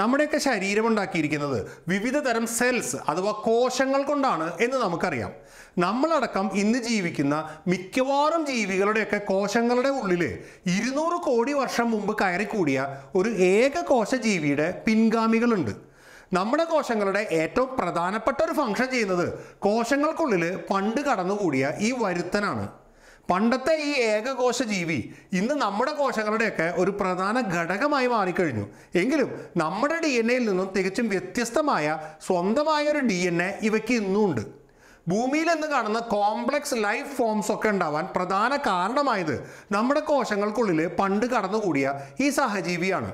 നമ്മുടെയൊക്കെ ശരീരം ഉണ്ടാക്കിയിരിക്കുന്നത് വിവിധ തരം സെൽസ് അഥവാ കോശങ്ങൾ കൊണ്ടാണ് എന്ന് നമുക്കറിയാം നമ്മളടക്കം ഇന്ന് ജീവിക്കുന്ന മിക്കവാറും ജീവികളുടെയൊക്കെ കോശങ്ങളുടെ ഉള്ളിൽ ഇരുന്നൂറ് കോടി വർഷം മുമ്പ് കയറിക്കൂടിയ ഒരു ഏക കോശ ജീവിയുടെ പിൻഗാമികളുണ്ട് നമ്മുടെ കോശങ്ങളുടെ ഏറ്റവും പ്രധാനപ്പെട്ട ഒരു ഫംഗ്ഷൻ ചെയ്യുന്നത് കോശങ്ങൾക്കുള്ളിൽ പണ്ട് കടന്നുകൂടിയ ഈ വരുത്തനാണ് പണ്ടത്തെ ഈ ഏകകോശ ജീവി ഇന്ന് നമ്മുടെ കോശങ്ങളുടെയൊക്കെ ഒരു പ്രധാന ഘടകമായി മാറിക്കഴിഞ്ഞു എങ്കിലും നമ്മുടെ ഡി എൻ എയിൽ നിന്നും തികച്ചും വ്യത്യസ്തമായ സ്വന്തമായ ഒരു ഡി എൻ എ ഇവയ്ക്ക് ഇന്നുമുണ്ട് ഭൂമിയിൽ എന്ന് കാണുന്ന കോംപ്ലക്സ് ലൈഫ് ഫോംസ് ഒക്കെ ഉണ്ടാവാൻ പ്രധാന കാരണമായത് നമ്മുടെ കോശങ്ങൾക്കുള്ളിൽ പണ്ട് കടന്നുകൂടിയ ഈ സഹജീവിയാണ്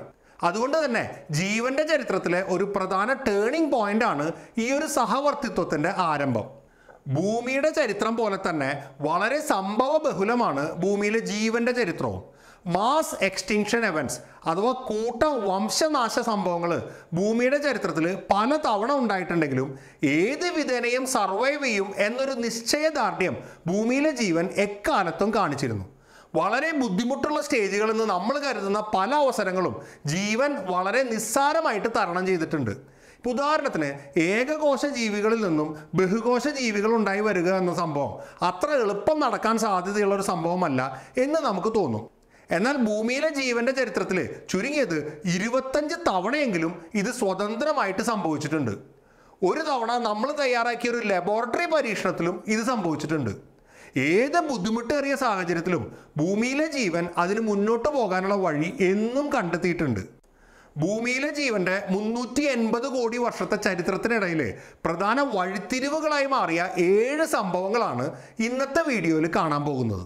അതുകൊണ്ട് തന്നെ ജീവന്റെ ചരിത്രത്തിലെ ഒരു പ്രധാന ടേണിംഗ് പോയിന്റാണ് ഈ ഒരു സഹവർത്തിത്വത്തിന്റെ ആരംഭം ഭൂമിയുടെ ചരിത്രം പോലെ തന്നെ വളരെ സംഭവ ബഹുലമാണ് ഭൂമിയിലെ ജീവന്റെ ചരിത്രവും മാസ് എക്സ്റ്റിങ്ഷൻ എവൻസ് അഥവാ കൂട്ട വംശനാശ സംഭവങ്ങൾ ഭൂമിയുടെ ചരിത്രത്തിൽ പല തവണ ഉണ്ടായിട്ടുണ്ടെങ്കിലും ഏത് വിധേനയും സർവൈവ് ചെയ്യും എന്നൊരു നിശ്ചയദാർഢ്യം ഭൂമിയിലെ ജീവൻ എക്കാലത്തും കാണിച്ചിരുന്നു വളരെ ബുദ്ധിമുട്ടുള്ള സ്റ്റേജുകളിൽ നിന്ന് നമ്മൾ കരുതുന്ന പല അവസരങ്ങളും ജീവൻ വളരെ നിസ്സാരമായിട്ട് തരണം ചെയ്തിട്ടുണ്ട് ഇപ്പോൾ ഉദാഹരണത്തിന് ഏകകോശ ജീവികളിൽ നിന്നും ബഹുകോശ ജീവികൾ ഉണ്ടായി വരിക എന്ന സംഭവം അത്ര എളുപ്പം നടക്കാൻ സാധ്യതയുള്ള ഒരു സംഭവമല്ല എന്ന് നമുക്ക് തോന്നും എന്നാൽ ഭൂമിയിലെ ജീവന്റെ ചരിത്രത്തിൽ ചുരുങ്ങിയത് ഇരുപത്തഞ്ച് തവണയെങ്കിലും ഇത് സ്വതന്ത്രമായിട്ട് സംഭവിച്ചിട്ടുണ്ട് ഒരു തവണ നമ്മൾ തയ്യാറാക്കിയ ഒരു ലബോറട്ടറി പരീക്ഷണത്തിലും ഇത് സംഭവിച്ചിട്ടുണ്ട് ഏത് ബുദ്ധിമുട്ടേറിയ സാഹചര്യത്തിലും ഭൂമിയിലെ ജീവൻ അതിന് മുന്നോട്ട് പോകാനുള്ള വഴി എന്നും കണ്ടെത്തിയിട്ടുണ്ട് ഭൂമിയിലെ ജീവന്റെ മുന്നൂറ്റി എൺപത് കോടി വർഷത്തെ ചരിത്രത്തിനിടയിൽ പ്രധാന വഴിത്തിരിവുകളായി മാറിയ ഏഴ് സംഭവങ്ങളാണ് ഇന്നത്തെ വീഡിയോയിൽ കാണാൻ പോകുന്നത്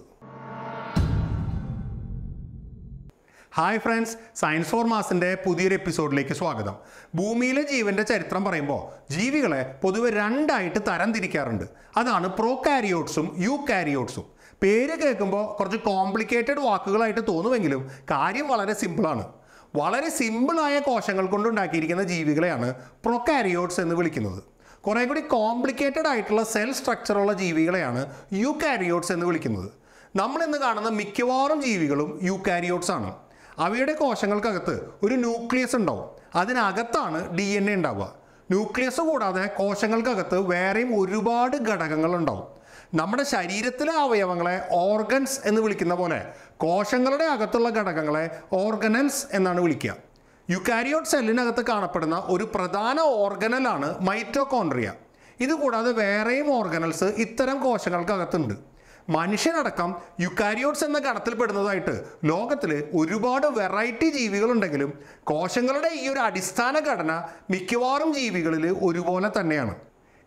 ഹായ് ഫ്രണ്ട്സ് സയൻസ് ഫോർ മാസിൻ്റെ പുതിയൊരു എപ്പിസോഡിലേക്ക് സ്വാഗതം ഭൂമിയിലെ ജീവൻ്റെ ചരിത്രം പറയുമ്പോൾ ജീവികളെ പൊതുവെ രണ്ടായിട്ട് തരംതിരിക്കാറുണ്ട് അതാണ് പ്രോ കാരിയോട്സും യു കാരിയോട്സും പേര് കേൾക്കുമ്പോൾ കുറച്ച് കോംപ്ലിക്കേറ്റഡ് വാക്കുകളായിട്ട് തോന്നുമെങ്കിലും കാര്യം വളരെ സിമ്പിളാണ് വളരെ സിമ്പിളായ കോശങ്ങൾ കൊണ്ടുണ്ടാക്കിയിരിക്കുന്ന ജീവികളെയാണ് പ്രൊക്കാരിയോട്സ് എന്ന് വിളിക്കുന്നത് കുറേ കൂടി കോംപ്ലിക്കേറ്റഡ് ആയിട്ടുള്ള സെൽ സ്ട്രക്ചറുള്ള ജീവികളെയാണ് യുകാരിയോട്സ് എന്ന് വിളിക്കുന്നത് നമ്മളിന്ന് കാണുന്ന മിക്കവാറും ജീവികളും യുകാരിയോട്സ് ആണ് അവയുടെ കോശങ്ങൾക്കകത്ത് ഒരു ന്യൂക്ലിയസ് ഉണ്ടാവും അതിനകത്താണ് ഡി എൻ എ ഉണ്ടാവുക ന്യൂക്ലിയസ് കൂടാതെ കോശങ്ങൾക്കകത്ത് വേറെയും ഒരുപാട് ഘടകങ്ങൾ ഉണ്ടാവും നമ്മുടെ ശരീരത്തിലെ അവയവങ്ങളെ ഓർഗൻസ് എന്ന് വിളിക്കുന്ന പോലെ കോശങ്ങളുടെ അകത്തുള്ള ഘടകങ്ങളെ ഓർഗനൽസ് എന്നാണ് വിളിക്കുക യുക്കാരിയോട്ട് സെല്ലിനകത്ത് കാണപ്പെടുന്ന ഒരു പ്രധാന ഓർഗനലാണ് മൈറ്റോകോൺട്രിയ ഇതുകൂടാതെ വേറെയും ഓർഗനൽസ് ഇത്തരം കോശങ്ങൾക്കകത്തുണ്ട് മനുഷ്യനടക്കം യുക്കാരിയോട്ട്സ് എന്ന ഗണത്തിൽപ്പെടുന്നതായിട്ട് ലോകത്തിൽ ഒരുപാട് വെറൈറ്റി ജീവികളുണ്ടെങ്കിലും കോശങ്ങളുടെ ഈ ഒരു അടിസ്ഥാന ഘടന മിക്കവാറും ജീവികളിൽ ഒരുപോലെ തന്നെയാണ്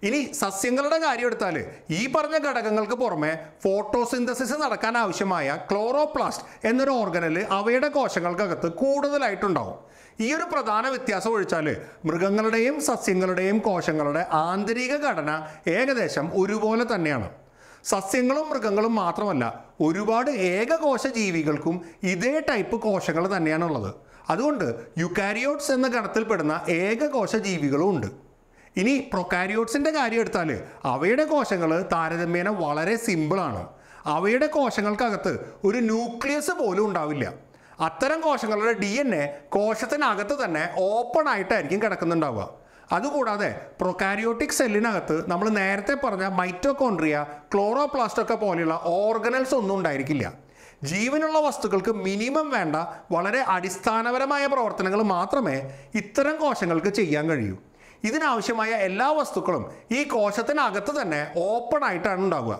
ഇനി സസ്യങ്ങളുടെ കാര്യം എടുത്താൽ ഈ പറഞ്ഞ ഘടകങ്ങൾക്ക് പുറമെ ഫോട്ടോസിന്തസിസ് നടക്കാൻ ആവശ്യമായ ക്ലോറോപ്ലാസ്റ്റ് എന്നൊരു ഓർഗനൽ അവയുടെ കോശങ്ങൾക്കകത്ത് കൂടുതലായിട്ടുണ്ടാവും ഈ ഒരു പ്രധാന വ്യത്യാസം ഒഴിച്ചാൽ മൃഗങ്ങളുടെയും സസ്യങ്ങളുടെയും കോശങ്ങളുടെ ആന്തരിക ഘടന ഏകദേശം ഒരുപോലെ തന്നെയാണ് സസ്യങ്ങളും മൃഗങ്ങളും മാത്രമല്ല ഒരുപാട് ഏകകോശ ജീവികൾക്കും ഇതേ ടൈപ്പ് കോശങ്ങൾ തന്നെയാണുള്ളത് അതുകൊണ്ട് യുക്കാരിയോട്ട്സ് എന്ന ഗണത്തിൽപ്പെടുന്ന ഏകകോശ ജീവികളും ഉണ്ട് ഇനി പ്രൊക്കാരിയോട്സിൻ്റെ കാര്യം എടുത്താൽ അവയുടെ കോശങ്ങൾ താരതമ്യേന വളരെ സിമ്പിളാണ് അവയുടെ കോശങ്ങൾക്കകത്ത് ഒരു ന്യൂക്ലിയസ് പോലും ഉണ്ടാവില്ല അത്തരം കോശങ്ങളുടെ ഡി എൻ എ കോശത്തിനകത്ത് തന്നെ ഓപ്പൺ ആയിട്ടായിരിക്കും കിടക്കുന്നുണ്ടാവുക അതുകൂടാതെ പ്രൊക്കാരിയോട്ടിക് സെല്ലിനകത്ത് നമ്മൾ നേരത്തെ പറഞ്ഞ മൈറ്റോകോൺട്രിയ ക്ലോറോപ്ലാസ്റ്റൊക്കെ പോലെയുള്ള ഓർഗനൽസ് ഒന്നും ഉണ്ടായിരിക്കില്ല ജീവനുള്ള വസ്തുക്കൾക്ക് മിനിമം വേണ്ട വളരെ അടിസ്ഥാനപരമായ പ്രവർത്തനങ്ങൾ മാത്രമേ ഇത്തരം കോശങ്ങൾക്ക് ചെയ്യാൻ കഴിയൂ ഇതിനാവശ്യമായ എല്ലാ വസ്തുക്കളും ഈ കോശത്തിനകത്ത് തന്നെ ഓപ്പൺ ആയിട്ടാണ് ഉണ്ടാവുക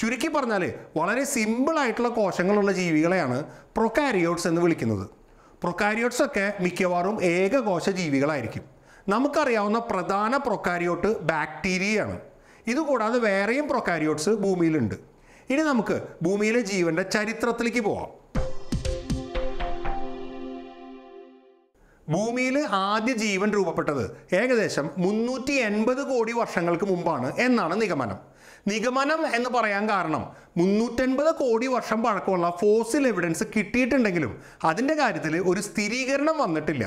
ചുരുക്കി പറഞ്ഞാൽ വളരെ സിമ്പിളായിട്ടുള്ള കോശങ്ങളുള്ള ജീവികളെയാണ് പ്രൊക്കാരിയോട്സ് എന്ന് വിളിക്കുന്നത് പ്രൊക്കാരിയോട്സ് ഒക്കെ മിക്കവാറും ഏകകോശ ജീവികളായിരിക്കും നമുക്കറിയാവുന്ന പ്രധാന പ്രൊക്കാരിയോട്ട് ബാക്ടീരിയയാണ് ഇതുകൂടാതെ വേറെയും പ്രൊക്കാരിയോട്സ് ഭൂമിയിലുണ്ട് ഇനി നമുക്ക് ഭൂമിയിലെ ജീവൻ്റെ ചരിത്രത്തിലേക്ക് പോവാം ഭൂമിയിൽ ആദ്യ ജീവൻ രൂപപ്പെട്ടത് ഏകദേശം മുന്നൂറ്റി എൺപത് കോടി വർഷങ്ങൾക്ക് മുമ്പാണ് എന്നാണ് നിഗമനം നിഗമനം എന്ന് പറയാൻ കാരണം മുന്നൂറ്റൻപത് കോടി വർഷം പഴക്കമുള്ള ഫോസിൽ എവിഡൻസ് കിട്ടിയിട്ടുണ്ടെങ്കിലും അതിൻ്റെ കാര്യത്തിൽ ഒരു സ്ഥിരീകരണം വന്നിട്ടില്ല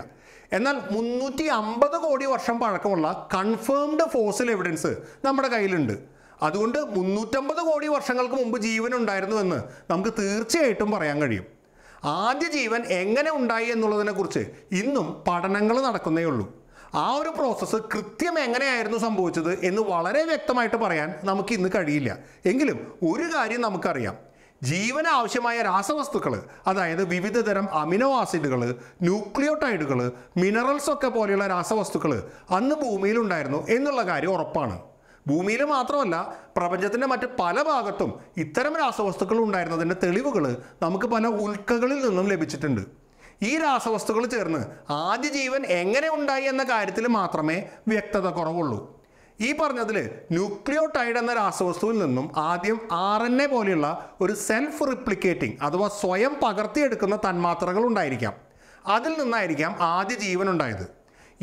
എന്നാൽ മുന്നൂറ്റി അമ്പത് കോടി വർഷം പഴക്കമുള്ള കൺഫേംഡ് ഫോസിൽ എവിഡൻസ് നമ്മുടെ കയ്യിലുണ്ട് അതുകൊണ്ട് മുന്നൂറ്റമ്പത് കോടി വർഷങ്ങൾക്ക് മുമ്പ് ജീവൻ നമുക്ക് തീർച്ചയായിട്ടും പറയാൻ കഴിയും ആദ്യ ജീവൻ എങ്ങനെ ഉണ്ടായി എന്നുള്ളതിനെക്കുറിച്ച് ഇന്നും പഠനങ്ങൾ നടക്കുന്നേ ഉള്ളൂ ആ ഒരു പ്രോസസ്സ് കൃത്യം എങ്ങനെയായിരുന്നു സംഭവിച്ചത് എന്ന് വളരെ വ്യക്തമായിട്ട് പറയാൻ നമുക്ക് ഇന്ന് കഴിയില്ല എങ്കിലും ഒരു കാര്യം നമുക്കറിയാം ജീവന ആവശ്യമായ രാസവസ്തുക്കൾ അതായത് വിവിധ തരം അമിനോ ആസിഡുകൾ ന്യൂക്ലിയോടൈഡുകൾ മിനറൽസ് ഒക്കെ പോലെയുള്ള രാസവസ്തുക്കൾ അന്ന് ഭൂമിയിലുണ്ടായിരുന്നു എന്നുള്ള കാര്യം ഉറപ്പാണ് ഭൂമിയിൽ മാത്രമല്ല പ്രപഞ്ചത്തിൻ്റെ മറ്റ് പല ഭാഗത്തും ഇത്തരം രാസവസ്തുക്കൾ ഉണ്ടായിരുന്നതിൻ്റെ തെളിവുകൾ നമുക്ക് പല ഉൽക്കകളിൽ നിന്നും ലഭിച്ചിട്ടുണ്ട് ഈ രാസവസ്തുക്കൾ ചേർന്ന് ആദ്യ ജീവൻ എങ്ങനെ ഉണ്ടായി എന്ന കാര്യത്തിൽ മാത്രമേ വ്യക്തത കുറവുള്ളൂ ഈ പറഞ്ഞതിൽ ന്യൂക്ലിയോടൈഡ് എന്ന രാസവസ്തുവിൽ നിന്നും ആദ്യം ആർ എൻ എ പോലെയുള്ള ഒരു സെൽഫ് റിപ്ലിക്കേറ്റിംഗ് അഥവാ സ്വയം പകർത്തിയെടുക്കുന്ന തന്മാത്രകൾ ഉണ്ടായിരിക്കാം അതിൽ നിന്നായിരിക്കാം ആദ്യ ജീവൻ ഉണ്ടായത്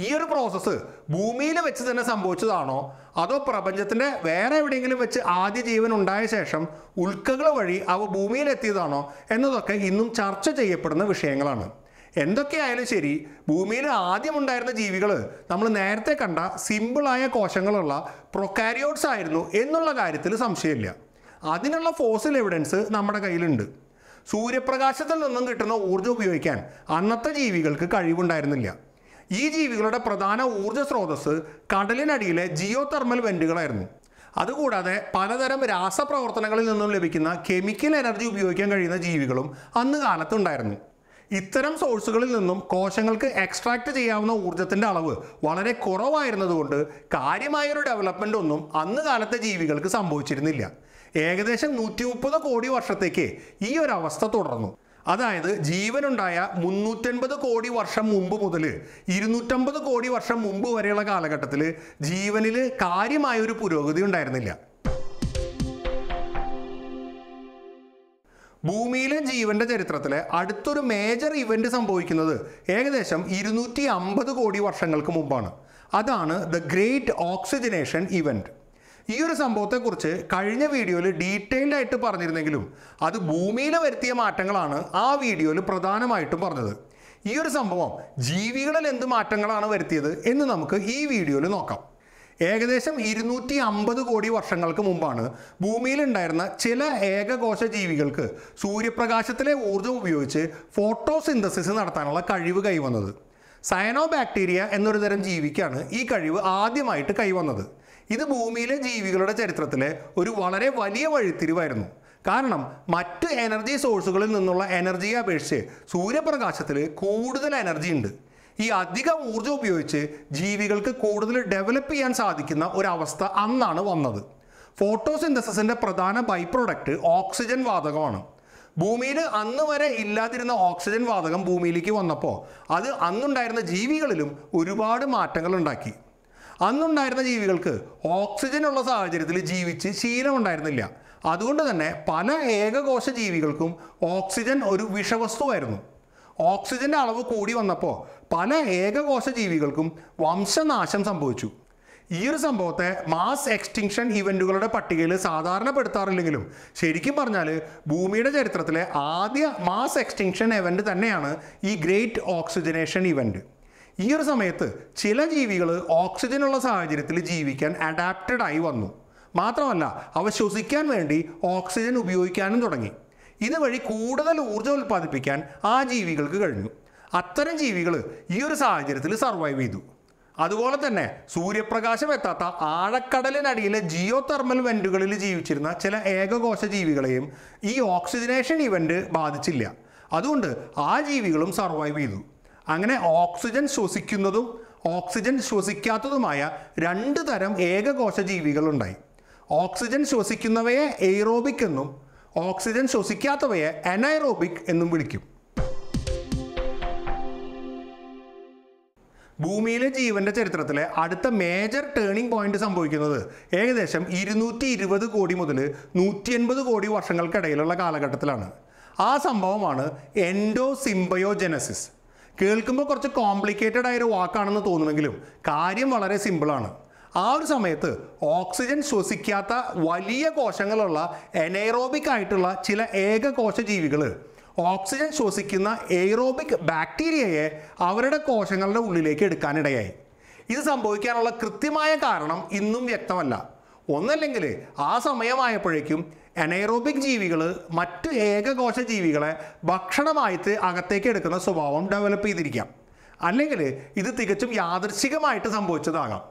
ഈ ഒരു പ്രോസസ്സ് ഭൂമിയിൽ വെച്ച് തന്നെ സംഭവിച്ചതാണോ അതോ പ്രപഞ്ചത്തിൻ്റെ വേറെ എവിടെയെങ്കിലും വെച്ച് ആദ്യ ജീവൻ ഉണ്ടായ ശേഷം ഉൽക്കകൾ വഴി അവ എത്തിയതാണോ എന്നതൊക്കെ ഇന്നും ചർച്ച ചെയ്യപ്പെടുന്ന വിഷയങ്ങളാണ് എന്തൊക്കെയായാലും ശരി ഭൂമിയിൽ ആദ്യമുണ്ടായിരുന്ന ജീവികൾ നമ്മൾ നേരത്തെ കണ്ട സിമ്പിളായ കോശങ്ങളുള്ള പ്രൊക്കാരിയോട്സ് ആയിരുന്നു എന്നുള്ള കാര്യത്തിൽ സംശയമില്ല അതിനുള്ള ഫോസിൽ എവിഡൻസ് നമ്മുടെ കയ്യിലുണ്ട് സൂര്യപ്രകാശത്തിൽ നിന്നും കിട്ടുന്ന ഊർജ്ജം ഉപയോഗിക്കാൻ അന്നത്തെ ജീവികൾക്ക് കഴിവുണ്ടായിരുന്നില്ല ഈ ജീവികളുടെ പ്രധാന ഊർജ്ജ സ്രോതസ് കടലിനടിയിലെ ജിയോ തെർമൽ വെൻറ്റുകളായിരുന്നു അതുകൂടാതെ പലതരം രാസപ്രവർത്തനങ്ങളിൽ നിന്നും ലഭിക്കുന്ന കെമിക്കൽ എനർജി ഉപയോഗിക്കാൻ കഴിയുന്ന ജീവികളും അന്ന് കാലത്തുണ്ടായിരുന്നു ഇത്തരം സോഴ്സുകളിൽ നിന്നും കോശങ്ങൾക്ക് എക്സ്ട്രാക്ട് ചെയ്യാവുന്ന ഊർജത്തിൻ്റെ അളവ് വളരെ കുറവായിരുന്നതുകൊണ്ട് കാര്യമായൊരു ഡെവലപ്മെൻ്റ് ഒന്നും അന്ന് കാലത്തെ ജീവികൾക്ക് സംഭവിച്ചിരുന്നില്ല ഏകദേശം നൂറ്റി കോടി വർഷത്തേക്ക് ഈ ഒരു അവസ്ഥ തുടർന്നു അതായത് ജീവനുണ്ടായ മുന്നൂറ്റൻപത് കോടി വർഷം മുമ്പ് മുതൽ ഇരുന്നൂറ്റമ്പത് കോടി വർഷം മുമ്പ് വരെയുള്ള കാലഘട്ടത്തിൽ ജീവനിൽ കാര്യമായ ഒരു പുരോഗതി ഉണ്ടായിരുന്നില്ല ഭൂമിയിലെ ജീവന്റെ ചരിത്രത്തിലെ അടുത്തൊരു മേജർ ഇവന്റ് സംഭവിക്കുന്നത് ഏകദേശം ഇരുന്നൂറ്റി അമ്പത് കോടി വർഷങ്ങൾക്ക് മുമ്പാണ് അതാണ് ദ ഗ്രേറ്റ് ഓക്സിജനേഷൻ ഇവന്റ് ഈ ഒരു സംഭവത്തെക്കുറിച്ച് കഴിഞ്ഞ വീഡിയോയിൽ ഡീറ്റെയിൽഡ് ആയിട്ട് പറഞ്ഞിരുന്നെങ്കിലും അത് ഭൂമിയിൽ വരുത്തിയ മാറ്റങ്ങളാണ് ആ വീഡിയോയിൽ പ്രധാനമായിട്ടും പറഞ്ഞത് ഈ ഒരു സംഭവം ജീവികളിൽ എന്ത് മാറ്റങ്ങളാണ് വരുത്തിയത് എന്ന് നമുക്ക് ഈ വീഡിയോയിൽ നോക്കാം ഏകദേശം ഇരുന്നൂറ്റി അമ്പത് കോടി വർഷങ്ങൾക്ക് മുമ്പാണ് ഭൂമിയിലുണ്ടായിരുന്ന ചില ഏകകോശ ജീവികൾക്ക് സൂര്യപ്രകാശത്തിലെ ഊർജ്ജം ഉപയോഗിച്ച് ഫോട്ടോസിന്തസിസ് നടത്താനുള്ള കഴിവ് കൈവന്നത് സയനോ ബാക്ടീരിയ എന്നൊരു തരം ജീവിക്കാണ് ഈ കഴിവ് ആദ്യമായിട്ട് കൈവന്നത് ഇത് ഭൂമിയിലെ ജീവികളുടെ ചരിത്രത്തിലെ ഒരു വളരെ വലിയ വഴിത്തിരിവായിരുന്നു കാരണം മറ്റ് എനർജി സോഴ്സുകളിൽ നിന്നുള്ള എനർജിയെ അപേക്ഷിച്ച് സൂര്യപ്രകാശത്തിൽ കൂടുതൽ എനർജി ഉണ്ട് ഈ അധിക ഊർജ്ജം ഉപയോഗിച്ച് ജീവികൾക്ക് കൂടുതൽ ഡെവലപ്പ് ചെയ്യാൻ സാധിക്കുന്ന ഒരവസ്ഥ അന്നാണ് വന്നത് ഫോട്ടോസിന്തസിൻ്റെ പ്രധാന ബൈ പ്രൊഡക്റ്റ് ഓക്സിജൻ വാതകമാണ് ഭൂമിയിൽ അന്ന് വരെ ഇല്ലാതിരുന്ന ഓക്സിജൻ വാതകം ഭൂമിയിലേക്ക് വന്നപ്പോൾ അത് അന്നുണ്ടായിരുന്ന ജീവികളിലും ഒരുപാട് മാറ്റങ്ങൾ ഉണ്ടാക്കി അന്നുണ്ടായിരുന്ന ജീവികൾക്ക് ഓക്സിജൻ ഉള്ള സാഹചര്യത്തിൽ ജീവിച്ച് ശീലമുണ്ടായിരുന്നില്ല അതുകൊണ്ട് തന്നെ പല ഏകകോശ ജീവികൾക്കും ഓക്സിജൻ ഒരു വിഷവസ്തുവായിരുന്നു ഓക്സിജൻ്റെ അളവ് കൂടി വന്നപ്പോൾ പല ഏകകോശ ജീവികൾക്കും വംശനാശം സംഭവിച്ചു ഈ ഒരു സംഭവത്തെ മാസ് എക്സ്റ്റിങ്ഷൻ ഇവൻറ്റുകളുടെ പട്ടികയിൽ സാധാരണപ്പെടുത്താറില്ലെങ്കിലും ശരിക്കും പറഞ്ഞാൽ ഭൂമിയുടെ ചരിത്രത്തിലെ ആദ്യ മാസ് എക്സ്റ്റിങ്ഷൻ ഇവൻറ്റ് തന്നെയാണ് ഈ ഗ്രേറ്റ് ഓക്സിജനേഷൻ ഇവൻറ്റ് ഈ ഒരു സമയത്ത് ചില ജീവികൾ ഓക്സിജനുള്ള സാഹചര്യത്തിൽ ജീവിക്കാൻ അഡാപ്റ്റഡ് ആയി വന്നു മാത്രമല്ല അവ ശ്വസിക്കാൻ വേണ്ടി ഓക്സിജൻ ഉപയോഗിക്കാനും തുടങ്ങി ഇതുവഴി കൂടുതൽ ഊർജ്ജം ഉൽപ്പാദിപ്പിക്കാൻ ആ ജീവികൾക്ക് കഴിഞ്ഞു അത്തരം ജീവികൾ ഈ ഒരു സാഹചര്യത്തിൽ സർവൈവ് ചെയ്തു അതുപോലെ തന്നെ സൂര്യപ്രകാശം എത്താത്ത ആഴക്കടലിനടിയിലെ ജിയോ തെർമൽ വെൻറ്റുകളിൽ ജീവിച്ചിരുന്ന ചില ഏകകോശ ജീവികളെയും ഈ ഓക്സിജനേഷൻ ഇവൻ്റ് ബാധിച്ചില്ല അതുകൊണ്ട് ആ ജീവികളും സർവൈവ് ചെയ്തു അങ്ങനെ ഓക്സിജൻ ശ്വസിക്കുന്നതും ഓക്സിജൻ ശ്വസിക്കാത്തതുമായ രണ്ട് തരം ഏകകോശ ജീവികളുണ്ടായി ഓക്സിജൻ ശ്വസിക്കുന്നവയെ എയ്റോബിക് എന്നും ഓക്സിജൻ ശ്വസിക്കാത്തവയെ അനൈറോബിക് എന്നും വിളിക്കും ഭൂമിയിലെ ജീവന്റെ ചരിത്രത്തിലെ അടുത്ത മേജർ ടേണിംഗ് പോയിന്റ് സംഭവിക്കുന്നത് ഏകദേശം ഇരുന്നൂറ്റി ഇരുപത് കോടി മുതൽ നൂറ്റി എൺപത് കോടി വർഷങ്ങൾക്കിടയിലുള്ള കാലഘട്ടത്തിലാണ് ആ സംഭവമാണ് എൻഡോസിംബയോജെനസിസ് കേൾക്കുമ്പോൾ കുറച്ച് കോംപ്ലിക്കേറ്റഡ് ആയൊരു വാക്കാണെന്ന് തോന്നുമെങ്കിലും കാര്യം വളരെ സിമ്പിളാണ് ആ ഒരു സമയത്ത് ഓക്സിജൻ ശ്വസിക്കാത്ത വലിയ കോശങ്ങളുള്ള എനൈറോബിക് ആയിട്ടുള്ള ചില ഏകകോശ ജീവികൾ ഓക്സിജൻ ശ്വസിക്കുന്ന എയ്റോബിക് ബാക്ടീരിയയെ അവരുടെ കോശങ്ങളുടെ ഉള്ളിലേക്ക് എടുക്കാനിടയായി ഇത് സംഭവിക്കാനുള്ള കൃത്യമായ കാരണം ഇന്നും വ്യക്തമല്ല ഒന്നല്ലെങ്കിൽ ആ സമയമായപ്പോഴേക്കും അനൈറോബിക് ജീവികൾ മറ്റ് ഏകകോശ ജീവികളെ ഭക്ഷണമായിട്ട് അകത്തേക്ക് എടുക്കുന്ന സ്വഭാവം ഡെവലപ്പ് ചെയ്തിരിക്കാം അല്ലെങ്കിൽ ഇത് തികച്ചും യാദൃശികമായിട്ട് സംഭവിച്ചതാകാം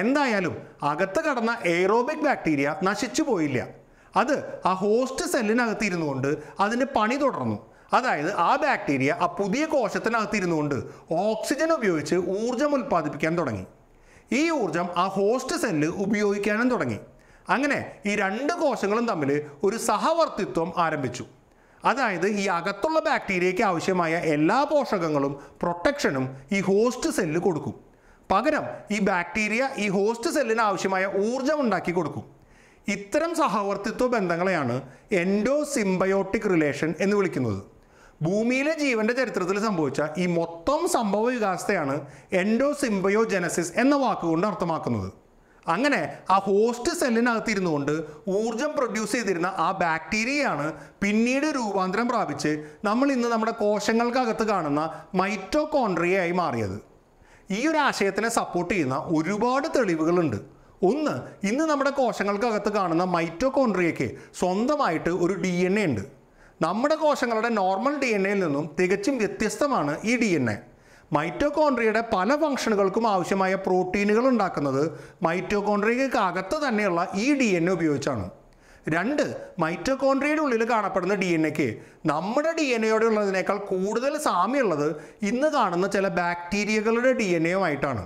എന്തായാലും അകത്ത് കടന്ന എയറോബിക് ബാക്ടീരിയ നശിച്ചു പോയില്ല അത് ആ ഹോസ്റ്റ് സെല്ലിനകത്ത് ഇരുന്നു കൊണ്ട് പണി തുടർന്നു അതായത് ആ ബാക്ടീരിയ ആ പുതിയ കോശത്തിനകത്തിരുന്നു കൊണ്ട് ഓക്സിജൻ ഉപയോഗിച്ച് ഊർജം ഉൽപ്പാദിപ്പിക്കാൻ തുടങ്ങി ഈ ഊർജം ആ ഹോസ്റ്റ് സെല്ല് ഉപയോഗിക്കാനും തുടങ്ങി അങ്ങനെ ഈ രണ്ട് കോശങ്ങളും തമ്മിൽ ഒരു സഹവർത്തിത്വം ആരംഭിച്ചു അതായത് ഈ അകത്തുള്ള ബാക്ടീരിയയ്ക്ക് ആവശ്യമായ എല്ലാ പോഷകങ്ങളും പ്രൊട്ടക്ഷനും ഈ ഹോസ്റ്റ് സെല്ലിൽ കൊടുക്കും പകരം ഈ ബാക്ടീരിയ ഈ ഹോസ്റ്റ് സെല്ലിന് ആവശ്യമായ ഊർജ്ജം ഉണ്ടാക്കി കൊടുക്കും ഇത്തരം സഹവർത്തിത്വ ബന്ധങ്ങളെയാണ് എൻഡോ സിംബയോട്ടിക് റിലേഷൻ എന്ന് വിളിക്കുന്നത് ഭൂമിയിലെ ജീവന്റെ ചരിത്രത്തിൽ സംഭവിച്ച ഈ മൊത്തം സംഭവ വികാസത്തെയാണ് എൻഡോ സിംബയോജനസിസ് എന്ന വാക്കുകൊണ്ട് അർത്ഥമാക്കുന്നത് അങ്ങനെ ആ ഹോസ്റ്റ് സെല്ലിനകത്തിരുന്നു കൊണ്ട് ഊർജം പ്രൊഡ്യൂസ് ചെയ്തിരുന്ന ആ ബാക്ടീരിയയാണ് പിന്നീട് രൂപാന്തരം പ്രാപിച്ച് നമ്മൾ ഇന്ന് നമ്മുടെ കോശങ്ങൾക്കകത്ത് കാണുന്ന മൈറ്റോകോൺട്രിയയായി മാറിയത് ഈ ഒരു ആശയത്തിനെ സപ്പോർട്ട് ചെയ്യുന്ന ഒരുപാട് തെളിവുകളുണ്ട് ഒന്ന് ഇന്ന് നമ്മുടെ കോശങ്ങൾക്കകത്ത് കാണുന്ന മൈറ്റോകോൺട്രിയയ്ക്ക് സ്വന്തമായിട്ട് ഒരു ഡി എൻ എ ഉണ്ട് നമ്മുടെ കോശങ്ങളുടെ നോർമൽ ഡി എൻ എയിൽ നിന്നും തികച്ചും വ്യത്യസ്തമാണ് ഈ ഡി എൻ എ മൈറ്റോകോൺട്രിയയുടെ പല ഫംഗ്ഷനുകൾക്കും ആവശ്യമായ പ്രോട്ടീനുകൾ ഉണ്ടാക്കുന്നത് മൈറ്റോകോൺട്രിയയ്ക്ക് അകത്ത് തന്നെയുള്ള ഈ ഡി എൻ എ ഉപയോഗിച്ചാണ് രണ്ട് മൈറ്റോകോൺട്രിയയുടെ ഉള്ളിൽ കാണപ്പെടുന്ന ഡി എൻ എക്ക് നമ്മുടെ ഡി എൻ എയോടെ ഉള്ളതിനേക്കാൾ കൂടുതൽ സാമ്യമുള്ളത് ഇന്ന് കാണുന്ന ചില ബാക്ടീരിയകളുടെ ഡി എൻ എയുമായിട്ടാണ്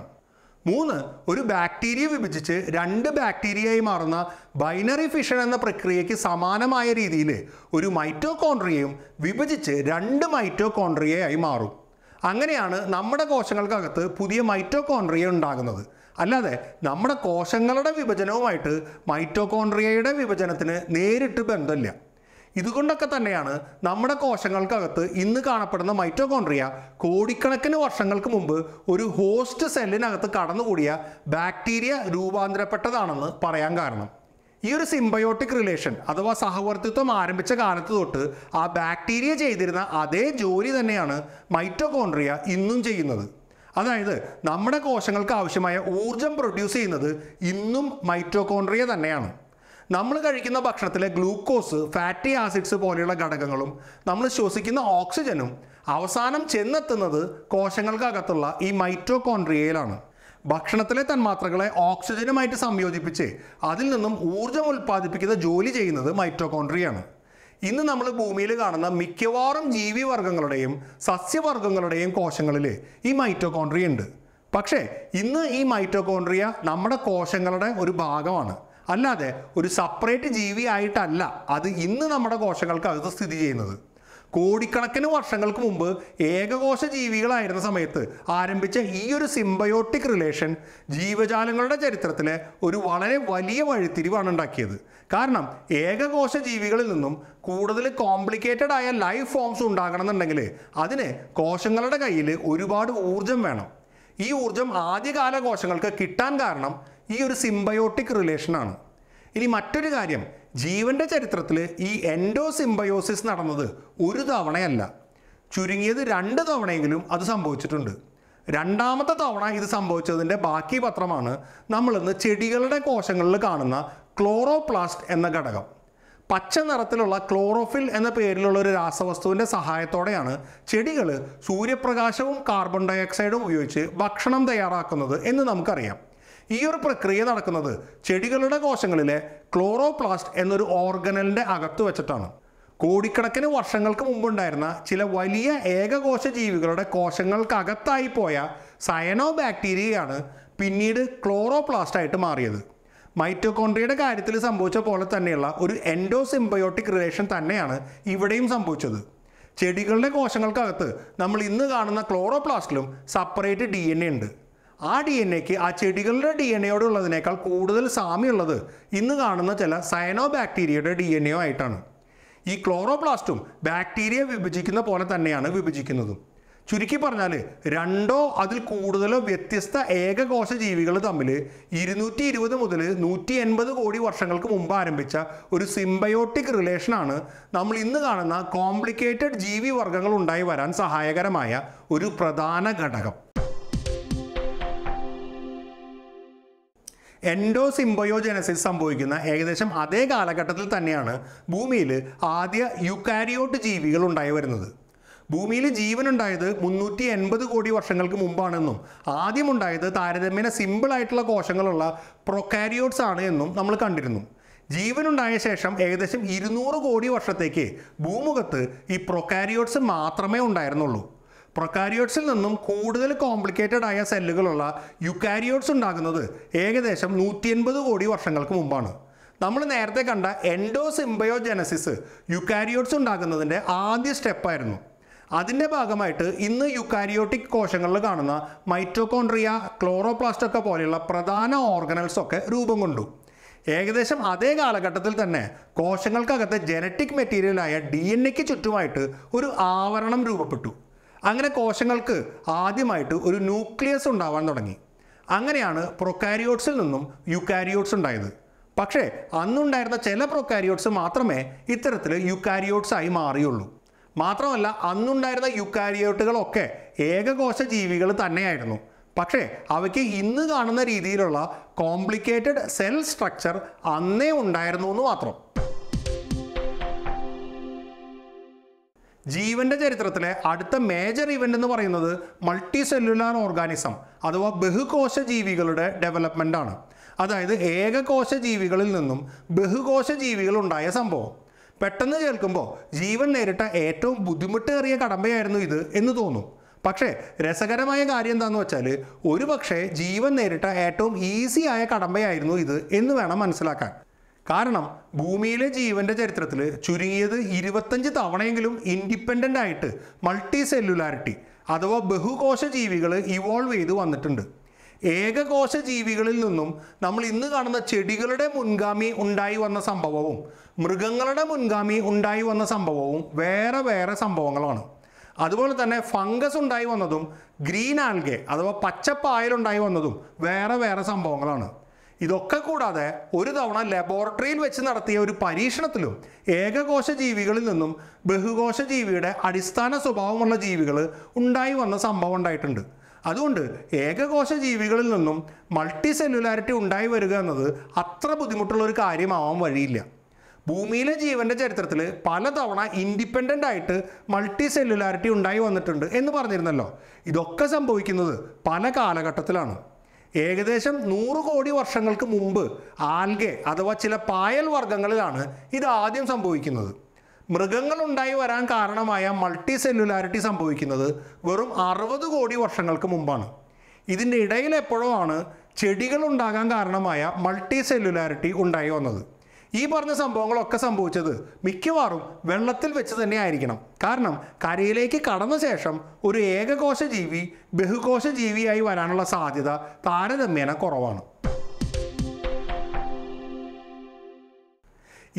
മൂന്ന് ഒരു ബാക്ടീരിയ വിഭജിച്ച് രണ്ട് ബാക്ടീരിയയായി മാറുന്ന ബൈനറി ഫിഷൻ എന്ന പ്രക്രിയയ്ക്ക് സമാനമായ രീതിയിൽ ഒരു മൈറ്റോകോൺട്രിയയും വിഭജിച്ച് രണ്ട് മൈറ്റോകോൺട്രിയയായി മാറും അങ്ങനെയാണ് നമ്മുടെ കോശങ്ങൾക്കകത്ത് പുതിയ മൈറ്റോകോൺട്രിയ ഉണ്ടാകുന്നത് അല്ലാതെ നമ്മുടെ കോശങ്ങളുടെ വിഭജനവുമായിട്ട് മൈറ്റോകോൺട്രിയയുടെ വിഭജനത്തിന് നേരിട്ട് ബന്ധമില്ല ഇതുകൊണ്ടൊക്കെ തന്നെയാണ് നമ്മുടെ കോശങ്ങൾക്കകത്ത് ഇന്ന് കാണപ്പെടുന്ന മൈറ്റോകോൺട്രിയ കോടിക്കണക്കിന് വർഷങ്ങൾക്ക് മുമ്പ് ഒരു ഹോസ്റ്റ് സെല്ലിനകത്ത് കടന്നുകൂടിയ ബാക്ടീരിയ രൂപാന്തരപ്പെട്ടതാണെന്ന് പറയാൻ കാരണം ഈ ഒരു സിംബയോട്ടിക് റിലേഷൻ അഥവാ സഹവർത്തിത്വം ആരംഭിച്ച കാലത്ത് തൊട്ട് ആ ബാക്ടീരിയ ചെയ്തിരുന്ന അതേ ജോലി തന്നെയാണ് മൈറ്റോകോൺട്രിയ ഇന്നും ചെയ്യുന്നത് അതായത് നമ്മുടെ കോശങ്ങൾക്ക് ആവശ്യമായ ഊർജം പ്രൊഡ്യൂസ് ചെയ്യുന്നത് ഇന്നും മൈറ്റോകോൺട്രിയ തന്നെയാണ് നമ്മൾ കഴിക്കുന്ന ഭക്ഷണത്തിലെ ഗ്ലൂക്കോസ് ഫാറ്റി ആസിഡ്സ് പോലെയുള്ള ഘടകങ്ങളും നമ്മൾ ശ്വസിക്കുന്ന ഓക്സിജനും അവസാനം ചെന്നെത്തുന്നത് കോശങ്ങൾക്കകത്തുള്ള ഈ മൈറ്റോകോൺട്രിയയിലാണ് ഭക്ഷണത്തിലെ തന്മാത്രകളെ ഓക്സിജനുമായിട്ട് സംയോജിപ്പിച്ച് അതിൽ നിന്നും ഊർജ്ജം ഉൽപ്പാദിപ്പിക്കുന്ന ജോലി ചെയ്യുന്നത് മൈറ്റോകോൺട്രിയാണ് ഇന്ന് നമ്മൾ ഭൂമിയിൽ കാണുന്ന മിക്കവാറും ജീവിവർഗങ്ങളുടെയും സസ്യവർഗങ്ങളുടെയും കോശങ്ങളിൽ ഈ മൈറ്റോകോൺട്രിയ ഉണ്ട് പക്ഷേ ഇന്ന് ഈ മൈറ്റോകോൺട്രിയ നമ്മുടെ കോശങ്ങളുടെ ഒരു ഭാഗമാണ് അല്ലാതെ ഒരു സപ്പറേറ്റ് ജീവിയായിട്ടല്ല അത് ഇന്ന് നമ്മുടെ കോശങ്ങൾക്ക് അത് സ്ഥിതി ചെയ്യുന്നത് കോടിക്കണക്കിന് വർഷങ്ങൾക്ക് മുമ്പ് ഏകകോശ ജീവികളായിരുന്ന സമയത്ത് ആരംഭിച്ച ഈ ഒരു സിംബയോട്ടിക് റിലേഷൻ ജീവജാലങ്ങളുടെ ചരിത്രത്തിലെ ഒരു വളരെ വലിയ വഴിത്തിരിവാണ് ഉണ്ടാക്കിയത് കാരണം ഏകകോശ ജീവികളിൽ നിന്നും കൂടുതൽ കോംപ്ലിക്കേറ്റഡ് ആയ ലൈഫ് ഫോംസ് ഉണ്ടാകണമെന്നുണ്ടെങ്കിൽ അതിന് കോശങ്ങളുടെ കയ്യിൽ ഒരുപാട് ഊർജം വേണം ഈ ഊർജം ആദ്യകാല കോശങ്ങൾക്ക് കിട്ടാൻ കാരണം ഈ ഒരു സിംബയോട്ടിക് റിലേഷനാണ് ഇനി മറ്റൊരു കാര്യം ജീവന്റെ ചരിത്രത്തിൽ ഈ എൻഡോസിംബയോസിസ് നടന്നത് ഒരു തവണയല്ല ചുരുങ്ങിയത് രണ്ട് തവണയെങ്കിലും അത് സംഭവിച്ചിട്ടുണ്ട് രണ്ടാമത്തെ തവണ ഇത് സംഭവിച്ചതിൻ്റെ ബാക്കി പത്രമാണ് നമ്മളിന്ന് ചെടികളുടെ കോശങ്ങളിൽ കാണുന്ന ക്ലോറോപ്ലാസ്റ്റ് എന്ന ഘടകം പച്ച നിറത്തിലുള്ള ക്ലോറോഫിൽ എന്ന പേരിലുള്ള ഒരു രാസവസ്തുവിൻ്റെ സഹായത്തോടെയാണ് ചെടികൾ സൂര്യപ്രകാശവും കാർബൺ ഡയോക്സൈഡും ഉപയോഗിച്ച് ഭക്ഷണം തയ്യാറാക്കുന്നത് എന്ന് നമുക്കറിയാം ഈ ഒരു പ്രക്രിയ നടക്കുന്നത് ചെടികളുടെ കോശങ്ങളിലെ ക്ലോറോപ്ലാസ്റ്റ് എന്നൊരു ഓർഗനലിൻ്റെ അകത്ത് വെച്ചിട്ടാണ് കോടിക്കണക്കിന് വർഷങ്ങൾക്ക് മുമ്പുണ്ടായിരുന്ന ചില വലിയ ഏകകോശ ജീവികളുടെ കോശങ്ങൾക്കകത്തായി പോയ സയനോ ബാക്ടീരിയയാണ് പിന്നീട് ക്ലോറോപ്ലാസ്റ്റായിട്ട് മാറിയത് മൈറ്റോകോൺട്രിയുടെ കാര്യത്തിൽ സംഭവിച്ച പോലെ തന്നെയുള്ള ഒരു എൻഡോസിംബയോട്ടിക് റിലേഷൻ തന്നെയാണ് ഇവിടെയും സംഭവിച്ചത് ചെടികളുടെ കോശങ്ങൾക്കകത്ത് നമ്മൾ ഇന്ന് കാണുന്ന ക്ലോറോപ്ലാസ്റ്റിലും സപ്പറേറ്റ് ഡി ഉണ്ട് ആ ഡി എൻ എക്ക് ആ ചെടികളുടെ ഡി എൻ എയോടുള്ളതിനേക്കാൾ കൂടുതൽ സാമ്യമുള്ളത് ഇന്ന് കാണുന്ന ചില സയനോ ബാക്ടീരിയയുടെ ഡി എൻ എ ആയിട്ടാണ് ഈ ക്ലോറോപ്ലാസ്റ്റും ബാക്ടീരിയ വിഭജിക്കുന്ന പോലെ തന്നെയാണ് വിഭജിക്കുന്നതും ചുരുക്കി പറഞ്ഞാൽ രണ്ടോ അതിൽ കൂടുതലോ വ്യത്യസ്ത ഏകകോശ ജീവികൾ തമ്മിൽ ഇരുന്നൂറ്റി ഇരുപത് മുതൽ നൂറ്റി എൺപത് കോടി വർഷങ്ങൾക്ക് മുമ്പ് ആരംഭിച്ച ഒരു സിംബയോട്ടിക് റിലേഷനാണ് നമ്മൾ ഇന്ന് കാണുന്ന കോംപ്ലിക്കേറ്റഡ് ജീവി വർഗങ്ങൾ ഉണ്ടായി വരാൻ സഹായകരമായ ഒരു പ്രധാന ഘടകം എൻഡോ സിംബയോജനസിസ് സംഭവിക്കുന്ന ഏകദേശം അതേ കാലഘട്ടത്തിൽ തന്നെയാണ് ഭൂമിയിൽ ആദ്യ യുക്കാരിയോട്ട് ജീവികൾ ഉണ്ടായി വരുന്നത് ഭൂമിയിൽ ജീവനുണ്ടായത് മുന്നൂറ്റി എൺപത് കോടി വർഷങ്ങൾക്ക് മുമ്പാണെന്നും ആദ്യമുണ്ടായത് താരതമ്യേന സിമ്പിളായിട്ടുള്ള കോശങ്ങളുള്ള പ്രൊക്കാരിയോട്സ് ആണ് എന്നും നമ്മൾ കണ്ടിരുന്നു ജീവനുണ്ടായ ശേഷം ഏകദേശം ഇരുന്നൂറ് കോടി വർഷത്തേക്ക് ഭൂമുഖത്ത് ഈ പ്രൊക്കാരിയോട്സ് മാത്രമേ ഉണ്ടായിരുന്നുള്ളൂ പ്രൊക്കാരിയോട്സിൽ നിന്നും കൂടുതൽ കോംപ്ലിക്കേറ്റഡ് ആയ സെല്ലുകളുള്ള യുക്കാരിയോട്സ് ഉണ്ടാകുന്നത് ഏകദേശം നൂറ്റി എൺപത് കോടി വർഷങ്ങൾക്ക് മുമ്പാണ് നമ്മൾ നേരത്തെ കണ്ട എൻഡോ സിംബയോ യുക്കാരിയോട്സ് ഉണ്ടാകുന്നതിൻ്റെ ആദ്യ സ്റ്റെപ്പായിരുന്നു അതിൻ്റെ ഭാഗമായിട്ട് ഇന്ന് യുക്കാരിയോട്ടിക് കോശങ്ങളിൽ കാണുന്ന മൈറ്റോകോൺട്രിയ ക്ലോറോപ്ലാസ്റ്റ് ഒക്കെ പോലെയുള്ള പ്രധാന ഓർഗനൽസ് ഒക്കെ രൂപം കൊണ്ടു ഏകദേശം അതേ കാലഘട്ടത്തിൽ തന്നെ കോശങ്ങൾക്കകത്തെ ജനറ്റിക് മെറ്റീരിയലായ ഡി എൻ എക്ക് ചുറ്റുമായിട്ട് ഒരു ആവരണം രൂപപ്പെട്ടു അങ്ങനെ കോശങ്ങൾക്ക് ആദ്യമായിട്ട് ഒരു ന്യൂക്ലിയസ് ഉണ്ടാവാൻ തുടങ്ങി അങ്ങനെയാണ് പ്രൊക്കാരിയോട്സിൽ നിന്നും യുക്കാരിയോട്സ് ഉണ്ടായത് പക്ഷേ അന്നുണ്ടായിരുന്ന ചില പ്രൊക്കാരിയോട്സ് മാത്രമേ ഇത്തരത്തിൽ യുക്കാരിയോട്സ് ആയി മാറിയുള്ളൂ മാത്രമല്ല അന്നുണ്ടായിരുന്ന യുക്കാരിയോട്ടുകളൊക്കെ ഏകകോശ ജീവികൾ തന്നെയായിരുന്നു പക്ഷേ അവയ്ക്ക് ഇന്ന് കാണുന്ന രീതിയിലുള്ള കോംപ്ലിക്കേറ്റഡ് സെൽ സ്ട്രക്ചർ അന്നേ ഉണ്ടായിരുന്നു എന്ന് മാത്രം ജീവന്റെ ചരിത്രത്തിലെ അടുത്ത മേജർ ഇവന്റ് എന്ന് പറയുന്നത് മൾട്ടി സെല്ലുലാർ ഓർഗാനിസം അഥവാ ബഹുകോശ ജീവികളുടെ ഡെവലപ്മെൻ്റ് ആണ് അതായത് ഏകകോശ ജീവികളിൽ നിന്നും ബഹുകോശ ജീവികൾ ഉണ്ടായ സംഭവം പെട്ടെന്ന് കേൾക്കുമ്പോൾ ജീവൻ നേരിട്ട ഏറ്റവും ബുദ്ധിമുട്ടേറിയ കടമ്പയായിരുന്നു ഇത് എന്ന് തോന്നും പക്ഷേ രസകരമായ കാര്യം എന്താന്ന് വെച്ചാൽ ഒരു പക്ഷേ ജീവൻ നേരിട്ട ഏറ്റവും ഈസിയായ കടമ്പയായിരുന്നു ഇത് എന്ന് വേണം മനസ്സിലാക്കാൻ കാരണം ഭൂമിയിലെ ജീവന്റെ ചരിത്രത്തിൽ ചുരുങ്ങിയത് ഇരുപത്തഞ്ച് തവണയെങ്കിലും ഇൻഡിപെൻഡൻ്റ് ആയിട്ട് മൾട്ടി സെല്ലുലാരിറ്റി അഥവാ ബഹുകോശ ജീവികൾ ഇവോൾവ് ചെയ്ത് വന്നിട്ടുണ്ട് ഏകകോശ ജീവികളിൽ നിന്നും നമ്മൾ ഇന്ന് കാണുന്ന ചെടികളുടെ മുൻഗാമി ഉണ്ടായി വന്ന സംഭവവും മൃഗങ്ങളുടെ മുൻഗാമി ഉണ്ടായി വന്ന സംഭവവും വേറെ വേറെ സംഭവങ്ങളാണ് അതുപോലെ തന്നെ ഫംഗസ് ഉണ്ടായി വന്നതും ഗ്രീൻ ആൽഗെ അഥവാ പച്ചപ്പായലുണ്ടായി വന്നതും വേറെ വേറെ സംഭവങ്ങളാണ് ഇതൊക്കെ കൂടാതെ ഒരു തവണ ലബോറട്ടറിയിൽ വെച്ച് നടത്തിയ ഒരു പരീക്ഷണത്തിലും ഏകകോശ ജീവികളിൽ നിന്നും ബഹുകോശ ജീവിയുടെ അടിസ്ഥാന സ്വഭാവമുള്ള ജീവികൾ ഉണ്ടായി വന്ന സംഭവം ഉണ്ടായിട്ടുണ്ട് അതുകൊണ്ട് ഏകകോശ ജീവികളിൽ നിന്നും മൾട്ടി സെല്ലുലാരിറ്റി ഉണ്ടായി വരിക എന്നത് അത്ര ബുദ്ധിമുട്ടുള്ള ഒരു കാര്യമാവാൻ വഴിയില്ല ഭൂമിയിലെ ജീവന്റെ ചരിത്രത്തിൽ പലതവണ ഇൻഡിപെൻഡൻ്റ് ആയിട്ട് മൾട്ടി സെല്ലുലാരിറ്റി ഉണ്ടായി വന്നിട്ടുണ്ട് എന്ന് പറഞ്ഞിരുന്നല്ലോ ഇതൊക്കെ സംഭവിക്കുന്നത് പല കാലഘട്ടത്തിലാണ് ഏകദേശം നൂറ് കോടി വർഷങ്ങൾക്ക് മുമ്പ് ആൽഗെ അഥവാ ചില പായൽ വർഗങ്ങളിലാണ് ഇത് ആദ്യം സംഭവിക്കുന്നത് മൃഗങ്ങൾ ഉണ്ടായി വരാൻ കാരണമായ മൾട്ടി സെല്ലുലാരിറ്റി സംഭവിക്കുന്നത് വെറും അറുപത് കോടി വർഷങ്ങൾക്ക് മുമ്പാണ് ഇതിൻ്റെ ഇടയിൽ എപ്പോഴും ആണ് ചെടികൾ ഉണ്ടാകാൻ കാരണമായ മൾട്ടി സെല്ലുലാരിറ്റി ഉണ്ടായി വന്നത് ഈ പറഞ്ഞ സംഭവങ്ങളൊക്കെ സംഭവിച്ചത് മിക്കവാറും വെള്ളത്തിൽ വെച്ച് തന്നെ ആയിരിക്കണം കാരണം കരയിലേക്ക് കടന്ന ശേഷം ഒരു ഏകകോശ ജീവി ബഹുകോശ ജീവിയായി വരാനുള്ള സാധ്യത താരതമ്യേന കുറവാണ്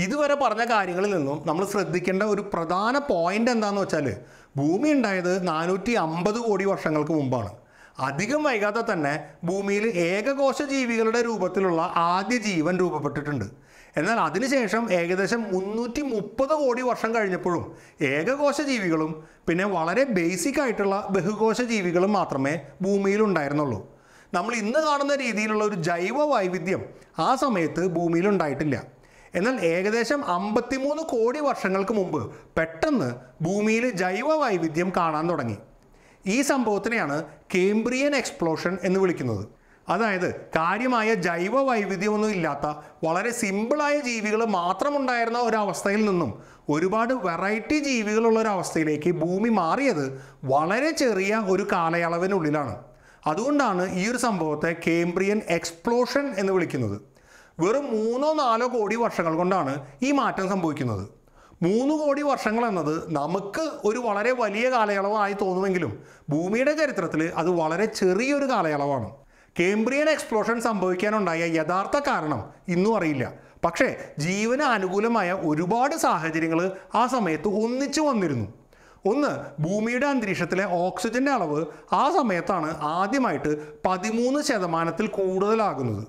ഇതുവരെ പറഞ്ഞ കാര്യങ്ങളിൽ നിന്നും നമ്മൾ ശ്രദ്ധിക്കേണ്ട ഒരു പ്രധാന പോയിന്റ് എന്താണെന്ന് വെച്ചാൽ ഭൂമി ഉണ്ടായത് നാനൂറ്റി അമ്പത് കോടി വർഷങ്ങൾക്ക് മുമ്പാണ് അധികം വൈകാതെ തന്നെ ഭൂമിയിൽ ഏകകോശ ജീവികളുടെ രൂപത്തിലുള്ള ആദ്യ ജീവൻ രൂപപ്പെട്ടിട്ടുണ്ട് എന്നാൽ അതിനുശേഷം ഏകദേശം മുന്നൂറ്റി മുപ്പത് കോടി വർഷം കഴിഞ്ഞപ്പോഴും ഏകകോശ ജീവികളും പിന്നെ വളരെ ബേസിക് ആയിട്ടുള്ള ബഹുകോശ ജീവികളും മാത്രമേ ഭൂമിയിൽ ഉണ്ടായിരുന്നുള്ളൂ നമ്മൾ ഇന്ന് കാണുന്ന രീതിയിലുള്ള ഒരു ജൈവ വൈവിധ്യം ആ സമയത്ത് ഭൂമിയിൽ ഉണ്ടായിട്ടില്ല എന്നാൽ ഏകദേശം അമ്പത്തിമൂന്ന് കോടി വർഷങ്ങൾക്ക് മുമ്പ് പെട്ടെന്ന് ഭൂമിയിൽ ജൈവ വൈവിധ്യം കാണാൻ തുടങ്ങി ഈ സംഭവത്തിനെയാണ് കേംബ്രിയൻ എക്സ്പ്ലോഷൻ എന്ന് വിളിക്കുന്നത് അതായത് കാര്യമായ ജൈവ വൈവിധ്യമൊന്നും ഇല്ലാത്ത വളരെ സിമ്പിളായ ജീവികൾ മാത്രമുണ്ടായിരുന്ന ഒരവസ്ഥയിൽ നിന്നും ഒരുപാട് വെറൈറ്റി ജീവികളുള്ള ഒരവസ്ഥയിലേക്ക് ഭൂമി മാറിയത് വളരെ ചെറിയ ഒരു കാലയളവിനുള്ളിലാണ് അതുകൊണ്ടാണ് ഈ ഒരു സംഭവത്തെ കേംബ്രിയൻ എക്സ്പ്ലോഷൻ എന്ന് വിളിക്കുന്നത് വെറും മൂന്നോ നാലോ കോടി വർഷങ്ങൾ കൊണ്ടാണ് ഈ മാറ്റം സംഭവിക്കുന്നത് മൂന്ന് കോടി വർഷങ്ങൾ എന്നത് നമുക്ക് ഒരു വളരെ വലിയ കാലയളവായി തോന്നുമെങ്കിലും ഭൂമിയുടെ ചരിത്രത്തിൽ അത് വളരെ ചെറിയൊരു കാലയളവാണ് കേംബ്രിയൻ എക്സ്പ്ലോഷൻ സംഭവിക്കാനുണ്ടായ യഥാർത്ഥ കാരണം ഇന്നും അറിയില്ല പക്ഷേ ജീവന അനുകൂലമായ ഒരുപാട് സാഹചര്യങ്ങൾ ആ സമയത്ത് ഒന്നിച്ചു വന്നിരുന്നു ഒന്ന് ഭൂമിയുടെ അന്തരീക്ഷത്തിലെ ഓക്സിജൻ്റെ അളവ് ആ സമയത്താണ് ആദ്യമായിട്ട് പതിമൂന്ന് ശതമാനത്തിൽ കൂടുതലാകുന്നത്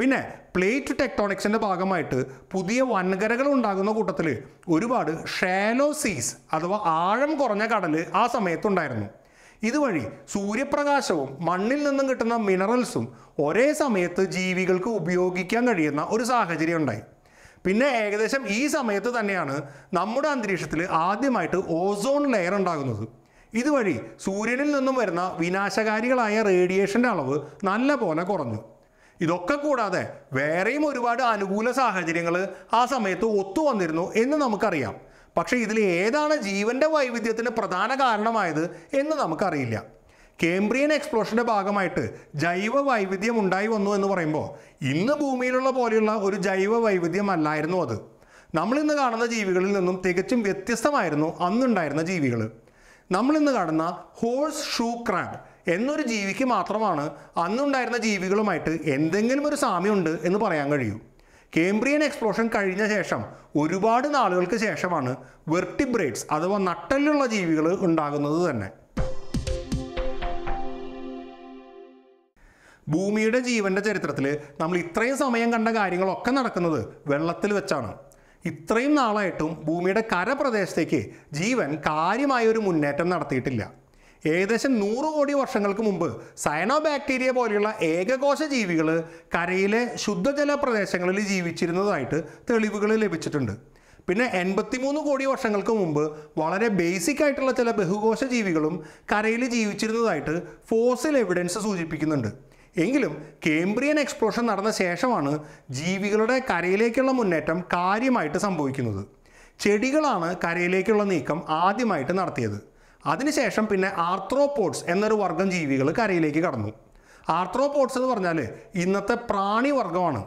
പിന്നെ പ്ലേറ്റ് ടെക്ടോണിക്സിൻ്റെ ഭാഗമായിട്ട് പുതിയ വൻകരകൾ ഉണ്ടാകുന്ന കൂട്ടത്തിൽ ഒരുപാട് ഷാലോ സീസ് അഥവാ ആഴം കുറഞ്ഞ കടൽ ആ സമയത്തുണ്ടായിരുന്നു ഇതുവഴി സൂര്യപ്രകാശവും മണ്ണിൽ നിന്നും കിട്ടുന്ന മിനറൽസും ഒരേ സമയത്ത് ജീവികൾക്ക് ഉപയോഗിക്കാൻ കഴിയുന്ന ഒരു സാഹചര്യം ഉണ്ടായി പിന്നെ ഏകദേശം ഈ സമയത്ത് തന്നെയാണ് നമ്മുടെ അന്തരീക്ഷത്തിൽ ആദ്യമായിട്ട് ഓസോൺ ലെയർ ഉണ്ടാകുന്നത് ഇതുവഴി സൂര്യനിൽ നിന്നും വരുന്ന വിനാശകാരികളായ റേഡിയേഷൻ്റെ അളവ് നല്ല പോലെ കുറഞ്ഞു ഇതൊക്കെ കൂടാതെ വേറെയും ഒരുപാട് അനുകൂല സാഹചര്യങ്ങൾ ആ സമയത്ത് ഒത്തുവന്നിരുന്നു എന്ന് നമുക്കറിയാം പക്ഷേ ഇതിൽ ഏതാണ് ജീവൻ്റെ വൈവിധ്യത്തിന് പ്രധാന കാരണമായത് എന്ന് നമുക്കറിയില്ല കേംബ്രിയൻ എക്സ്പ്ലോഷൻ്റെ ഭാഗമായിട്ട് ജൈവ വൈവിധ്യം ഉണ്ടായി വന്നു എന്ന് പറയുമ്പോൾ ഇന്ന് ഭൂമിയിലുള്ള പോലെയുള്ള ഒരു ജൈവ വൈവിധ്യം അല്ലായിരുന്നു അത് നമ്മളിന്ന് കാണുന്ന ജീവികളിൽ നിന്നും തികച്ചും വ്യത്യസ്തമായിരുന്നു അന്നുണ്ടായിരുന്ന ജീവികൾ നമ്മളിന്ന് കാണുന്ന ഹോഴ്സ് ഷൂ ക്രാബ് എന്നൊരു ജീവിക്ക് മാത്രമാണ് അന്നുണ്ടായിരുന്ന ജീവികളുമായിട്ട് എന്തെങ്കിലും ഒരു സാമ്യമുണ്ട് എന്ന് പറയാൻ കഴിയൂ കേംബ്രിയൻ എക്സ്പ്ലോഷൻ കഴിഞ്ഞ ശേഷം ഒരുപാട് നാളുകൾക്ക് ശേഷമാണ് വെർട്ടിബ്രേറ്റ്സ് അഥവാ നട്ടലുള്ള ജീവികൾ ഉണ്ടാകുന്നത് തന്നെ ഭൂമിയുടെ ജീവൻ്റെ ചരിത്രത്തിൽ നമ്മൾ ഇത്രയും സമയം കണ്ട കാര്യങ്ങളൊക്കെ നടക്കുന്നത് വെള്ളത്തിൽ വെച്ചാണ് ഇത്രയും നാളായിട്ടും ഭൂമിയുടെ കരപ്രദേശത്തേക്ക് ജീവൻ കാര്യമായൊരു ഒരു മുന്നേറ്റം നടത്തിയിട്ടില്ല ഏകദേശം നൂറ് കോടി വർഷങ്ങൾക്ക് മുമ്പ് സയനോ ബാക്ടീരിയ പോലെയുള്ള ഏകകോശ ജീവികൾ കരയിലെ ശുദ്ധജല പ്രദേശങ്ങളിൽ ജീവിച്ചിരുന്നതായിട്ട് തെളിവുകൾ ലഭിച്ചിട്ടുണ്ട് പിന്നെ എൺപത്തിമൂന്ന് കോടി വർഷങ്ങൾക്ക് മുമ്പ് വളരെ ബേസിക് ആയിട്ടുള്ള ചില ബഹുകോശ ജീവികളും കരയിൽ ജീവിച്ചിരുന്നതായിട്ട് ഫോസിൽ എവിഡൻസ് സൂചിപ്പിക്കുന്നുണ്ട് എങ്കിലും കേംബ്രിയൻ എക്സ്പ്ലോഷൻ നടന്ന ശേഷമാണ് ജീവികളുടെ കരയിലേക്കുള്ള മുന്നേറ്റം കാര്യമായിട്ട് സംഭവിക്കുന്നത് ചെടികളാണ് കരയിലേക്കുള്ള നീക്കം ആദ്യമായിട്ട് നടത്തിയത് അതിനുശേഷം പിന്നെ ആർത്രോപോഡ്സ് എന്നൊരു വർഗം ജീവികൾ കരയിലേക്ക് കടന്നു ആർത്രോപോഡ്സ് എന്ന് പറഞ്ഞാൽ ഇന്നത്തെ പ്രാണി വർഗമാണ്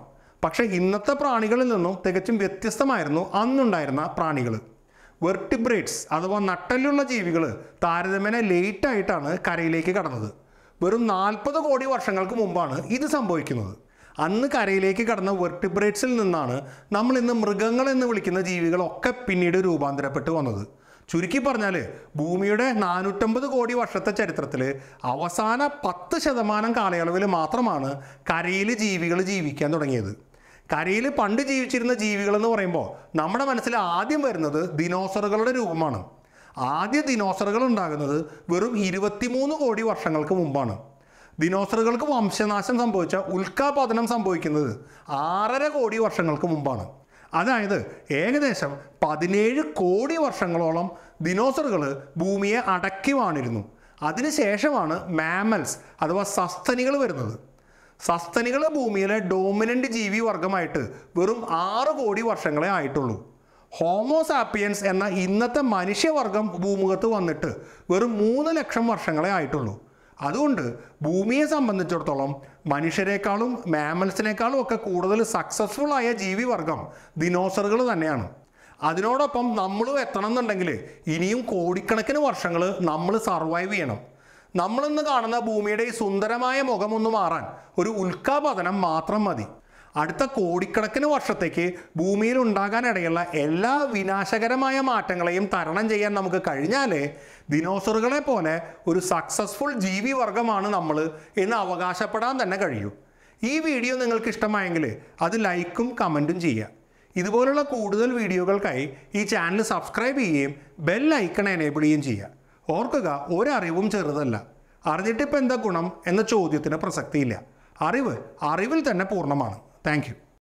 പക്ഷേ ഇന്നത്തെ പ്രാണികളിൽ നിന്നും തികച്ചും വ്യത്യസ്തമായിരുന്നു അന്നുണ്ടായിരുന്ന പ്രാണികൾ വെർട്ടിബ്രേറ്റ്സ് അഥവാ നട്ടലുള്ള ജീവികൾ താരതമ്യേന ലേറ്റായിട്ടാണ് കരയിലേക്ക് കടന്നത് വെറും നാൽപ്പത് കോടി വർഷങ്ങൾക്ക് മുമ്പാണ് ഇത് സംഭവിക്കുന്നത് അന്ന് കരയിലേക്ക് കടന്ന വെർട്ടിബ്രേറ്റ്സിൽ നിന്നാണ് നമ്മൾ ഇന്ന് മൃഗങ്ങൾ എന്ന് വിളിക്കുന്ന ജീവികളൊക്കെ പിന്നീട് രൂപാന്തരപ്പെട്ട് വന്നത് ചുരുക്കി പറഞ്ഞാൽ ഭൂമിയുടെ നാനൂറ്റമ്പത് കോടി വർഷത്തെ ചരിത്രത്തിൽ അവസാന പത്ത് ശതമാനം കാലയളവിൽ മാത്രമാണ് കരയിൽ ജീവികൾ ജീവിക്കാൻ തുടങ്ങിയത് കരയിൽ പണ്ട് ജീവിച്ചിരുന്ന ജീവികൾ എന്ന് പറയുമ്പോൾ നമ്മുടെ മനസ്സിൽ ആദ്യം വരുന്നത് ദിനോസറുകളുടെ രൂപമാണ് ആദ്യ ദിനോസറുകൾ ഉണ്ടാകുന്നത് വെറും ഇരുപത്തിമൂന്ന് കോടി വർഷങ്ങൾക്ക് മുമ്പാണ് ദിനോസറുകൾക്ക് വംശനാശം സംഭവിച്ച ഉൽക്കാപതനം സംഭവിക്കുന്നത് ആറര കോടി വർഷങ്ങൾക്ക് മുമ്പാണ് അതായത് ഏകദേശം പതിനേഴ് കോടി വർഷങ്ങളോളം ദിനോസറുകൾ ഭൂമിയെ അടക്കി വാണിരുന്നു അതിനുശേഷമാണ് മാമൽസ് അഥവാ സസ്തനികൾ വരുന്നത് സസ്തനികൾ ഭൂമിയിലെ ഡോമിനൻ്റ് ജീവി വർഗമായിട്ട് വെറും ആറ് കോടി വർഷങ്ങളെ ആയിട്ടുള്ളൂ ഹോമോസാപ്പിയൻസ് എന്ന ഇന്നത്തെ മനുഷ്യവർഗം ഭൂമുഖത്ത് വന്നിട്ട് വെറും മൂന്ന് ലക്ഷം വർഷങ്ങളെ ആയിട്ടുള്ളൂ അതുകൊണ്ട് ഭൂമിയെ സംബന്ധിച്ചിടത്തോളം മനുഷ്യരെക്കാളും മാമൽസിനേക്കാളും ഒക്കെ കൂടുതൽ സക്സസ്ഫുൾ ആയ ജീവിവർഗം ദിനോസറുകൾ തന്നെയാണ് അതിനോടൊപ്പം നമ്മളും എത്തണം എന്നുണ്ടെങ്കിൽ ഇനിയും കോടിക്കണക്കിന് വർഷങ്ങൾ നമ്മൾ സർവൈവ് ചെയ്യണം നമ്മളിന്ന് കാണുന്ന ഭൂമിയുടെ ഈ സുന്ദരമായ മുഖമൊന്നു മാറാൻ ഒരു ഉൽക്കാപതനം മാത്രം മതി അടുത്ത കോടിക്കണക്കിന് വർഷത്തേക്ക് ഭൂമിയിൽ ഉണ്ടാകാനിടയുള്ള എല്ലാ വിനാശകരമായ മാറ്റങ്ങളെയും തരണം ചെയ്യാൻ നമുക്ക് കഴിഞ്ഞാൽ ദിനോസറുകളെ പോലെ ഒരു സക്സസ്ഫുൾ ജീവി വർഗമാണ് നമ്മൾ എന്ന് അവകാശപ്പെടാൻ തന്നെ കഴിയൂ ഈ വീഡിയോ നിങ്ങൾക്ക് ഇഷ്ടമായെങ്കിൽ അത് ലൈക്കും കമൻറ്റും ചെയ്യുക ഇതുപോലുള്ള കൂടുതൽ വീഡിയോകൾക്കായി ഈ ചാനൽ സബ്സ്ക്രൈബ് ചെയ്യുകയും ബെൽ ഐക്കൺ എനേബിൾ ചെയ്യുകയും ചെയ്യുക ഓർക്കുക ഒരറിവും ചെറുതല്ല അറിഞ്ഞിട്ടിപ്പോൾ എന്താ ഗുണം എന്ന ചോദ്യത്തിന് പ്രസക്തിയില്ല അറിവ് അറിവിൽ തന്നെ പൂർണ്ണമാണ് Thank you.